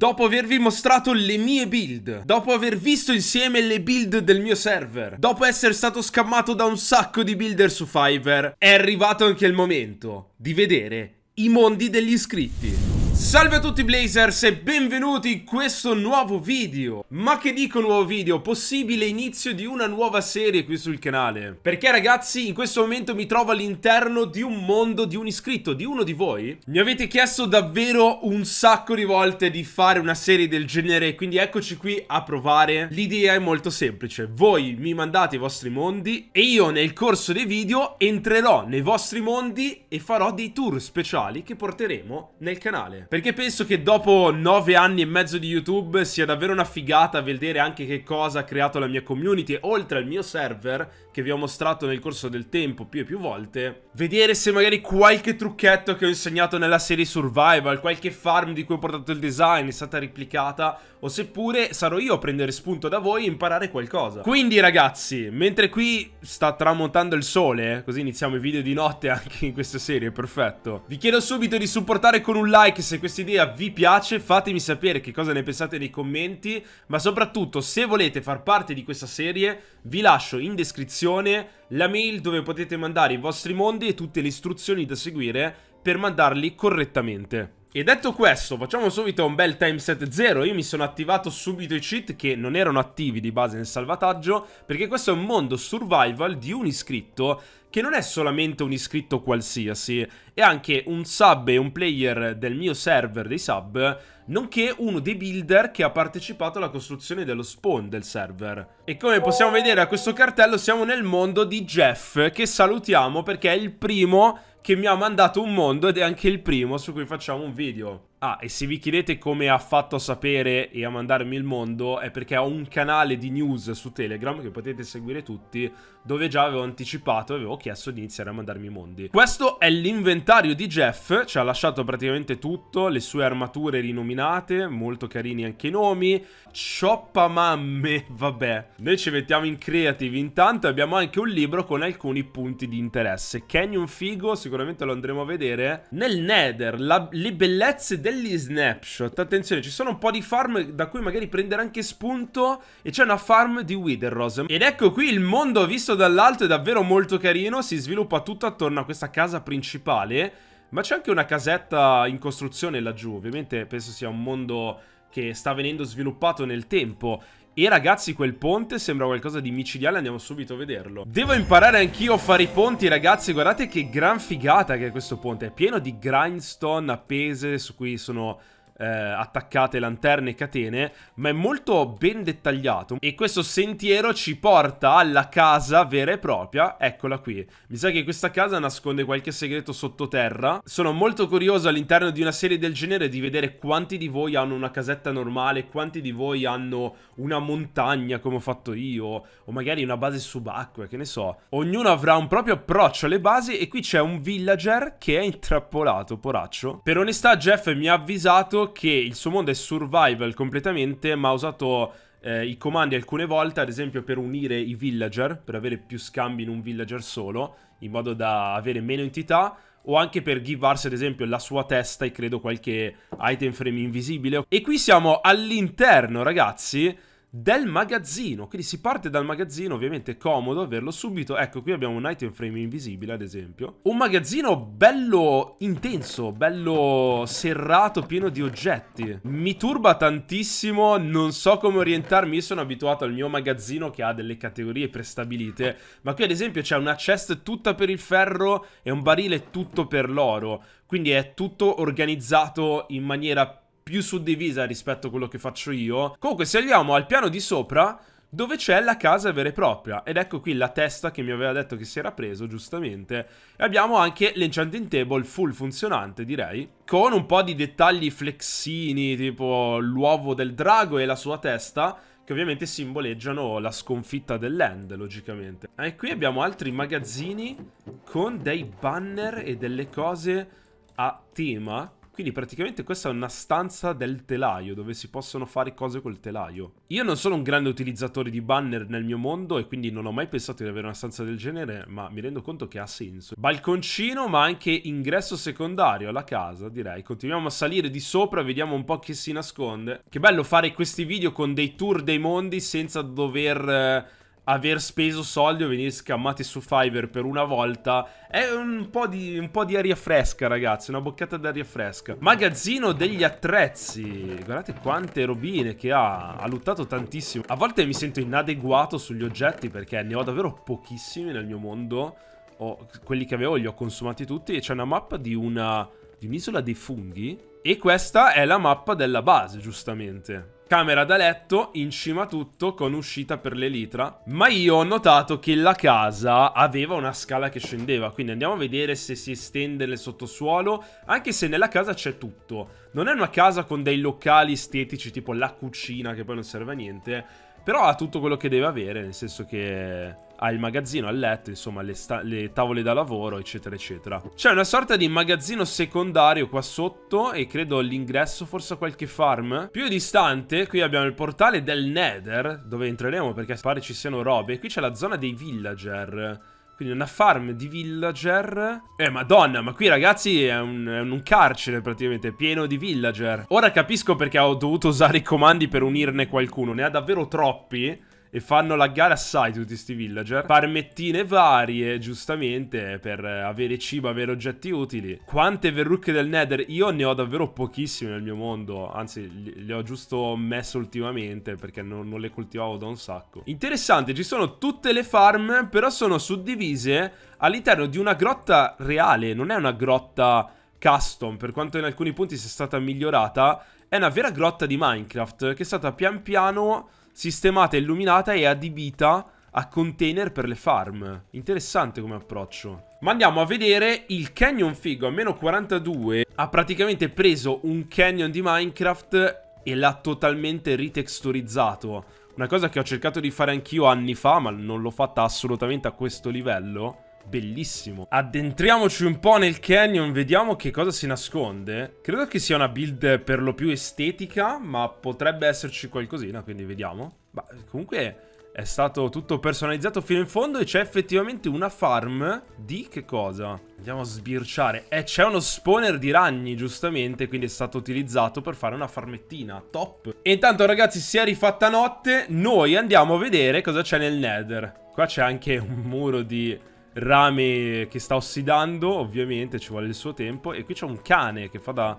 Dopo avervi mostrato le mie build, dopo aver visto insieme le build del mio server, dopo essere stato scammato da un sacco di builder su Fiverr, è arrivato anche il momento di vedere i mondi degli iscritti. Salve a tutti Blazers e benvenuti in questo nuovo video Ma che dico nuovo video? Possibile inizio di una nuova serie qui sul canale Perché ragazzi in questo momento mi trovo all'interno di un mondo di un iscritto, di uno di voi Mi avete chiesto davvero un sacco di volte di fare una serie del genere Quindi eccoci qui a provare L'idea è molto semplice Voi mi mandate i vostri mondi e io nel corso dei video entrerò nei vostri mondi e farò dei tour speciali che porteremo nel canale perché penso che dopo nove anni e mezzo di YouTube sia davvero una figata vedere anche che cosa ha creato la mia community, oltre al mio server, che vi ho mostrato nel corso del tempo più e più volte. Vedere se magari qualche trucchetto che ho insegnato nella serie Survival, qualche farm di cui ho portato il design è stata replicata, o seppure sarò io a prendere spunto da voi e imparare qualcosa. Quindi ragazzi, mentre qui sta tramontando il sole, così iniziamo i video di notte anche in questa serie, perfetto. Vi chiedo subito di supportare con un like se questa idea vi piace fatemi sapere che cosa ne pensate nei commenti, ma soprattutto se volete far parte di questa serie vi lascio in descrizione la mail dove potete mandare i vostri mondi e tutte le istruzioni da seguire per mandarli correttamente. E detto questo, facciamo subito un bel timeset 0. Io mi sono attivato subito i cheat che non erano attivi di base nel salvataggio, perché questo è un mondo survival di un iscritto che non è solamente un iscritto qualsiasi, è anche un sub e un player del mio server dei sub, nonché uno dei builder che ha partecipato alla costruzione dello spawn del server. E come possiamo vedere a questo cartello siamo nel mondo di Jeff, che salutiamo perché è il primo che mi ha mandato un mondo ed è anche il primo su cui facciamo un video. Ah, e se vi chiedete come ha fatto a sapere e a mandarmi il mondo è perché ho un canale di news su Telegram che potete seguire tutti dove già avevo anticipato e avevo chiesto di iniziare a mandarmi i mondi. Questo è l'inventario di Jeff, ci ha lasciato praticamente tutto, le sue armature rinominate, molto carini anche i nomi, Cioppa mamme, vabbè. Noi ci mettiamo in creative intanto abbiamo anche un libro con alcuni punti di interesse. Canyon Figo, sicuramente lo andremo a vedere. Nel Nether, la, le bellezze del degli snapshot. Attenzione, ci sono un po' di farm da cui magari prendere anche spunto. E c'è una farm di Wither Rose Ed ecco qui il mondo visto dall'alto è davvero molto carino. Si sviluppa tutto attorno a questa casa principale. Ma c'è anche una casetta in costruzione laggiù. Ovviamente penso sia un mondo che sta venendo sviluppato nel tempo. E ragazzi quel ponte sembra qualcosa di micidiale Andiamo subito a vederlo Devo imparare anch'io a fare i ponti ragazzi Guardate che gran figata che è questo ponte È pieno di grindstone appese su cui sono eh, attaccate lanterne e catene, ma è molto ben dettagliato e questo sentiero ci porta alla casa vera e propria, eccola qui. Mi sa che questa casa nasconde qualche segreto sottoterra. Sono molto curioso all'interno di una serie del genere di vedere quanti di voi hanno una casetta normale, quanti di voi hanno una montagna come ho fatto io, o magari una base subacquea, che ne so. Ognuno avrà un proprio approccio alle basi e qui c'è un villager che è intrappolato, poraccio. Per onestà Jeff mi ha avvisato che il suo mondo è survival completamente, ma ha usato eh, i comandi alcune volte, ad esempio per unire i villager, per avere più scambi in un villager solo, in modo da avere meno entità, o anche per givarsi ad esempio la sua testa e credo qualche item frame invisibile. E qui siamo all'interno, ragazzi, del magazzino. Quindi si parte dal magazzino, ovviamente è comodo averlo subito. Ecco, qui abbiamo un item frame invisibile, ad esempio. Un magazzino bello intenso, bello serrato, pieno di oggetti. Mi turba tantissimo, non so come orientarmi. Io sono abituato al mio magazzino che ha delle categorie prestabilite. Ma qui, ad esempio, c'è una chest tutta per il ferro e un barile tutto per l'oro. Quindi è tutto organizzato in maniera più suddivisa rispetto a quello che faccio io. Comunque se andiamo al piano di sopra dove c'è la casa vera e propria ed ecco qui la testa che mi aveva detto che si era preso giustamente e abbiamo anche l'enchanting table full funzionante direi con un po' di dettagli flexini tipo l'uovo del drago e la sua testa che ovviamente simboleggiano la sconfitta dell'end, logicamente. E qui abbiamo altri magazzini con dei banner e delle cose a tema quindi praticamente questa è una stanza del telaio dove si possono fare cose col telaio. Io non sono un grande utilizzatore di banner nel mio mondo e quindi non ho mai pensato di avere una stanza del genere, ma mi rendo conto che ha senso. Balconcino ma anche ingresso secondario alla casa direi. Continuiamo a salire di sopra, vediamo un po' chi si nasconde. Che bello fare questi video con dei tour dei mondi senza dover eh, aver speso soldi o venire scammati su Fiverr per una volta è un po' di, un po di aria fresca ragazzi, una boccata d'aria fresca. Magazzino degli attrezzi, guardate quante robine che ha, ha luttato tantissimo. A volte mi sento inadeguato sugli oggetti perché ne ho davvero pochissimi nel mio mondo. Ho, quelli che avevo li ho consumati tutti e c'è una mappa di un'isola di un dei funghi. E questa è la mappa della base, giustamente. Camera da letto, in cima tutto, con uscita per l'elitra. Ma io ho notato che la casa aveva una scala che scendeva, quindi andiamo a vedere se si estende nel sottosuolo, anche se nella casa c'è tutto. Non è una casa con dei locali estetici, tipo la cucina, che poi non serve a niente, però ha tutto quello che deve avere, nel senso che ha il magazzino, al letto, insomma le, le tavole da lavoro, eccetera, eccetera. C'è una sorta di magazzino secondario qua sotto e credo l'ingresso forse a qualche farm. Più distante, qui abbiamo il portale del Nether, dove entreremo perché pare ci siano robe. Qui c'è la zona dei villager. Quindi una farm di villager. Eh, madonna, ma qui ragazzi è un, è un, carcere praticamente, pieno di villager. Ora capisco perché ho dovuto usare i comandi per unirne qualcuno. Ne ha davvero troppi e fanno laggare assai tutti questi villager. Farmettine varie, giustamente, per avere cibo, avere oggetti utili. Quante verrucche del nether? Io ne ho davvero pochissime nel mio mondo, anzi le ho giusto messe ultimamente perché non, non le coltivavo da un sacco. Interessante, ci sono tutte le farm, però sono suddivise all'interno di una grotta reale, non è una grotta custom, per quanto in alcuni punti sia stata migliorata, è una vera grotta di Minecraft che è stata pian piano sistemata illuminata e adibita a container per le farm. Interessante come approccio. Ma andiamo a vedere il canyon figo a meno 42. Ha praticamente preso un canyon di Minecraft e l'ha totalmente ritexturizzato. Una cosa che ho cercato di fare anch'io anni fa, ma non l'ho fatta assolutamente a questo livello bellissimo. Addentriamoci un po' nel canyon, vediamo che cosa si nasconde. Credo che sia una build per lo più estetica, ma potrebbe esserci qualcosina, quindi vediamo. Ma comunque è stato tutto personalizzato fino in fondo e c'è effettivamente una farm di che cosa? Andiamo a sbirciare. Eh, c'è uno spawner di ragni, giustamente, quindi è stato utilizzato per fare una farmettina. Top! E intanto, ragazzi, si è rifatta notte. Noi andiamo a vedere cosa c'è nel nether. Qua c'è anche un muro di rame che sta ossidando, ovviamente ci vuole il suo tempo. E qui c'è un cane che fa da,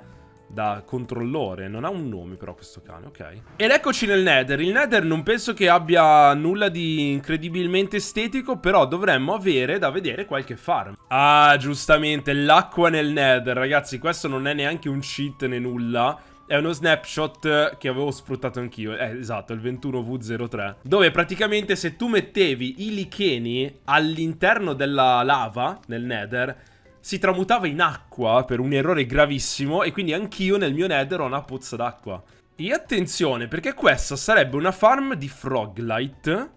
da, controllore, non ha un nome però questo cane, ok. Ed eccoci nel Nether. Il Nether non penso che abbia nulla di incredibilmente estetico, però dovremmo avere da vedere qualche farm. Ah, giustamente, l'acqua nel Nether, ragazzi, questo non è neanche un cheat né nulla è uno snapshot eh, che avevo sfruttato anch'io, eh, esatto, il 21V03, dove praticamente se tu mettevi i licheni all'interno della lava, nel nether, si tramutava in acqua per un errore gravissimo e quindi anch'io nel mio nether ho una pozza d'acqua. E attenzione, perché questa sarebbe una farm di Froglight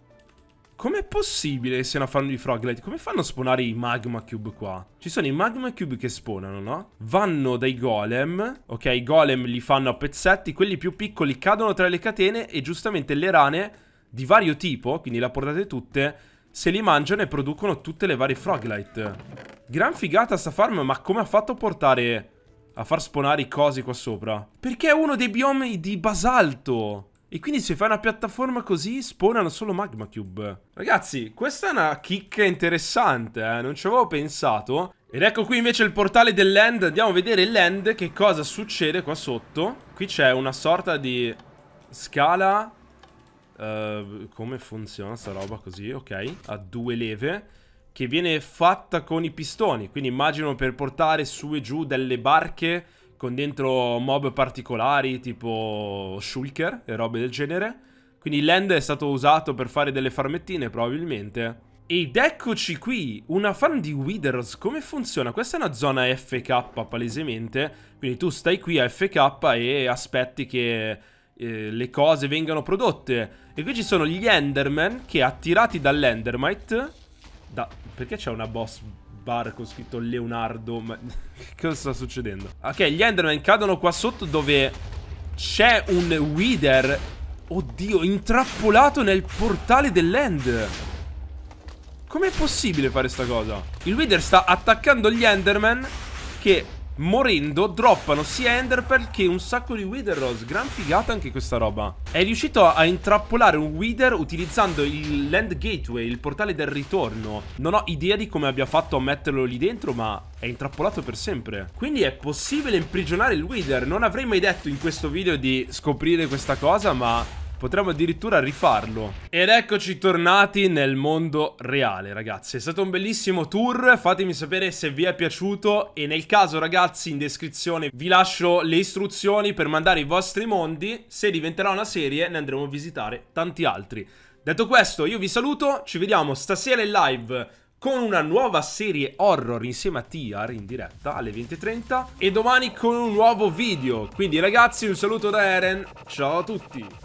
Com'è possibile che stiano farlo di Froglight? Come fanno a spawnare i Magma Cube qua? Ci sono i Magma Cube che spawnano, no? Vanno dai golem, ok? I golem li fanno a pezzetti, quelli più piccoli cadono tra le catene e giustamente le rane di vario tipo, quindi le portate tutte, se li mangiano e producono tutte le varie Froglight. Gran figata sta farm, ma come ha fatto a portare... a far spawnare i cosi qua sopra? Perché è uno dei biomi di basalto! E quindi se fai una piattaforma così spawnano solo Magma Cube. Ragazzi, questa è una chicca interessante, eh? non ci avevo pensato. Ed ecco qui invece il portale dell'end, andiamo a vedere il l'end, che cosa succede qua sotto. Qui c'è una sorta di scala... Uh, come funziona sta roba così, ok, a due leve che viene fatta con i pistoni, quindi immagino per portare su e giù delle barche con dentro mob particolari tipo shulker e robe del genere. Quindi il land è stato usato per fare delle farmettine probabilmente. Ed eccoci qui, una farm di Withers, come funziona? Questa è una zona FK palesemente, quindi tu stai qui a FK e aspetti che eh, le cose vengano prodotte. E qui ci sono gli Enderman che attirati dall'Endermite... Da... Perché c'è una boss bar con scritto Leonardo. Ma che cosa sta succedendo? Ok, gli Enderman cadono qua sotto dove c'è un Wither. Oddio, intrappolato nel portale dell'End. Com'è possibile fare sta cosa? Il Wither sta attaccando gli Enderman che Morendo droppano sia Enderpearl che un sacco di Wither Rose Gran figata anche questa roba È riuscito a intrappolare un Wither utilizzando il Land Gateway, il portale del ritorno Non ho idea di come abbia fatto a metterlo lì dentro ma è intrappolato per sempre Quindi è possibile imprigionare il Wither Non avrei mai detto in questo video di scoprire questa cosa ma Potremmo addirittura rifarlo. Ed eccoci tornati nel mondo reale, ragazzi. È stato un bellissimo tour, fatemi sapere se vi è piaciuto e nel caso, ragazzi, in descrizione vi lascio le istruzioni per mandare i vostri mondi. Se diventerà una serie ne andremo a visitare tanti altri. Detto questo, io vi saluto, ci vediamo stasera in live con una nuova serie horror insieme a Tiar in diretta alle 20.30 e domani con un nuovo video. Quindi ragazzi un saluto da Eren, ciao a tutti!